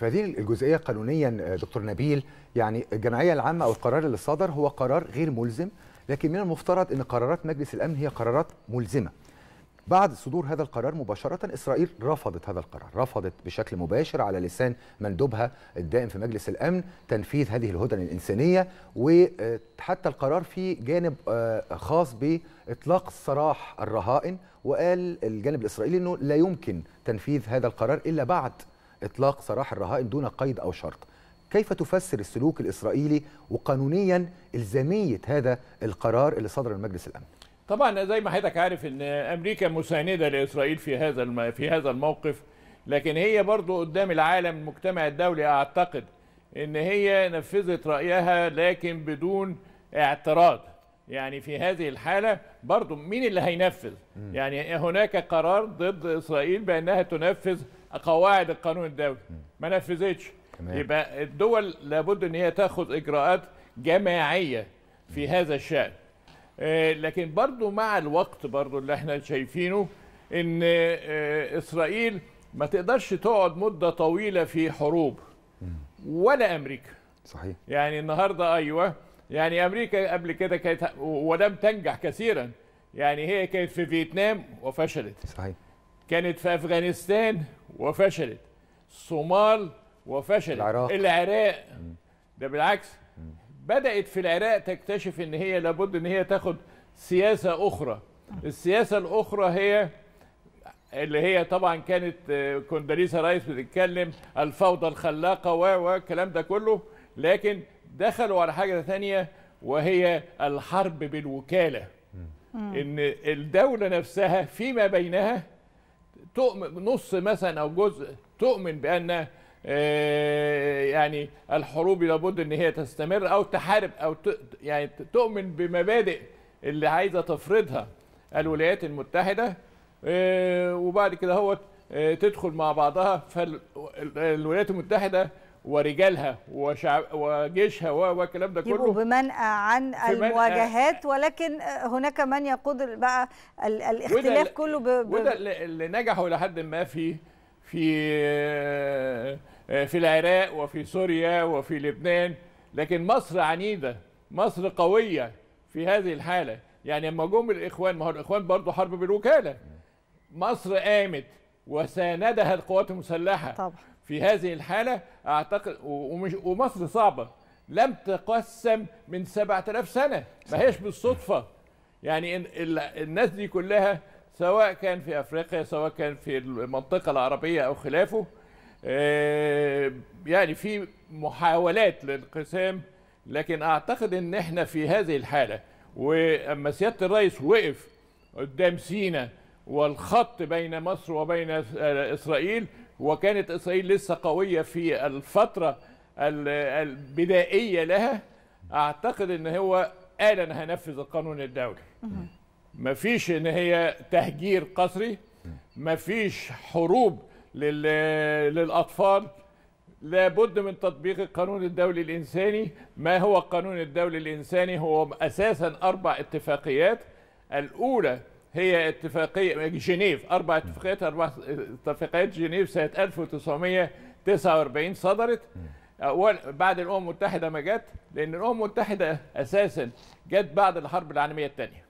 فهذه الجزئيه قانونيا دكتور نبيل يعني الجمعيه العامه او القرار اللي صدر هو قرار غير ملزم لكن من المفترض ان قرارات مجلس الامن هي قرارات ملزمه بعد صدور هذا القرار مباشرة إسرائيل رفضت هذا القرار رفضت بشكل مباشر على لسان مندوبها الدائم في مجلس الأمن تنفيذ هذه الهدن الإنسانية وحتى القرار فيه جانب آه، خاص بإطلاق سراح الرهائن وقال الجانب الإسرائيلي أنه لا يمكن تنفيذ هذا القرار إلا بعد إطلاق سراح الرهائن دون قيد أو شرط كيف تفسر السلوك الإسرائيلي وقانونيا إلزامية هذا القرار اللي صدر من مجلس الأمن طبعا زي ما حضرتك عارف ان امريكا مساندة لاسرائيل في هذا في هذا الموقف لكن هي برضو قدام العالم المجتمع الدولي اعتقد ان هي نفذت رايها لكن بدون اعتراض يعني في هذه الحالة برضو مين اللي هينفذ يعني هناك قرار ضد إسرائيل بأنها تنفذ قواعد القانون الدولي ما نفذتش يبقى الدول لابد ان هي تاخذ اجراءات جماعيه في هذا الشان آه، لكن برضو مع الوقت برضو اللي احنا شايفينه ان آه، اسرائيل ما تقدرش تقعد مده طويله في حروب ولا امريكا صحيح يعني النهارده ايوه يعني امريكا قبل كده كانت ولم تنجح كثيرا يعني هي كانت في فيتنام وفشلت صحيح كانت في افغانستان وفشلت الصومال وفشلت العراق, العراق. ده بالعكس بدات في العراق تكتشف ان هي لابد ان هي تاخد سياسه اخرى السياسه الاخرى هي اللي هي طبعا كانت آه، كونداليسا رايس بتتكلم الفوضى الخلاقه و والكلام ده كله لكن دخلوا على حاجه ثانيه وهي الحرب بالوكاله ان الدوله نفسها فيما بينها تؤمن نص مثلا او جزء تؤمن بان آه، يعني الحروب لابد ان هي تستمر او تحارب او يعني تؤمن بمبادئ اللي عايزه تفرضها الولايات المتحده آه، وبعد كده هو آه، تدخل مع بعضها فالولايات المتحده ورجالها وشعب وجيشها والكلام ده كله بمنأى عن المواجهات ولكن هناك من يقود بقى الاختلاف كله وده اللي نجحوا لحد ما في في في العراق وفي سوريا وفي لبنان لكن مصر عنيده مصر قويه في هذه الحاله يعني لما جم الاخوان ما هو الاخوان برضه حرب بالوكاله مصر قامت وساندها القوات المسلحه طبعا في هذه الحالة أعتقد ومصر صعبة لم تقسم من 7000 سنة ما هيش بالصدفة يعني الناس دي كلها سواء كان في أفريقيا سواء كان في المنطقة العربية أو خلافه آه، يعني في محاولات للانقسام لكن أعتقد إن إحنا في هذه الحالة وأما سيادة الرئيس وقف قدام سينا والخط بين مصر وبين آه، إسرائيل وكانت إسرائيل لسه قوية في الفترة البدائية لها أعتقد أن هو قال أنا هنفذ القانون الدولي مفيش أن هي تهجير قسري مفيش حروب للأطفال لابد من تطبيق القانون الدولي الإنساني ما هو القانون الدولي الإنساني هو أساسا أربع اتفاقيات الأولى هي اتفاقيه جنيف اربع اتفاقيات اربع اتفاقيات جنيف سنه 1949 صدرت اول بعد الامم المتحده ما جت لان الامم المتحده اساسا جت بعد الحرب العالميه الثانيه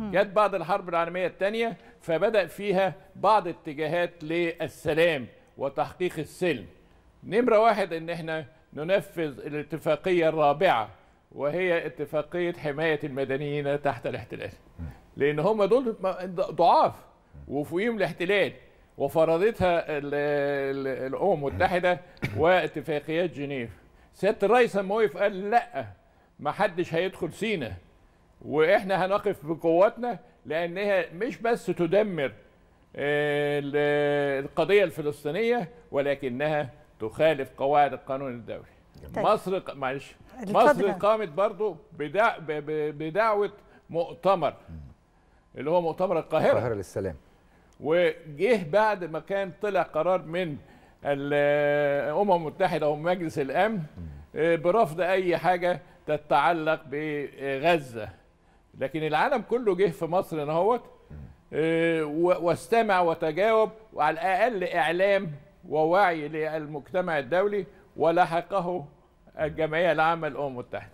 جت بعد الحرب العالميه الثانيه فبدا فيها بعض اتجاهات للسلام وتحقيق السلم نمره واحد ان احنا ننفذ الاتفاقيه الرابعه وهي اتفاقيه حمايه المدنيين تحت الاحتلال لان هم دول ضعاف وفوقيهم الاحتلال وفرضتها الامم المتحده واتفاقيات جنيف سياده الرئيس لما وقف قال لا ما حدش هيدخل سينا واحنا هنقف بقواتنا لانها مش بس تدمر القضيه الفلسطينيه ولكنها تخالف قواعد القانون الدولي طيب. مصر معلش مصر قامت برضه بدعوه مؤتمر اللي هو مؤتمر القاهره القاهره للسلام وجه بعد ما كان طلع قرار من الامم المتحده ومجلس الامن آه، برفض اي حاجه تتعلق بغزه لكن العالم كله جه في مصر اهوت آه، واستمع وتجاوب وعلى الاقل اعلام ووعي للمجتمع الدولي ولحقه الجمعيه العامه للامم المتحده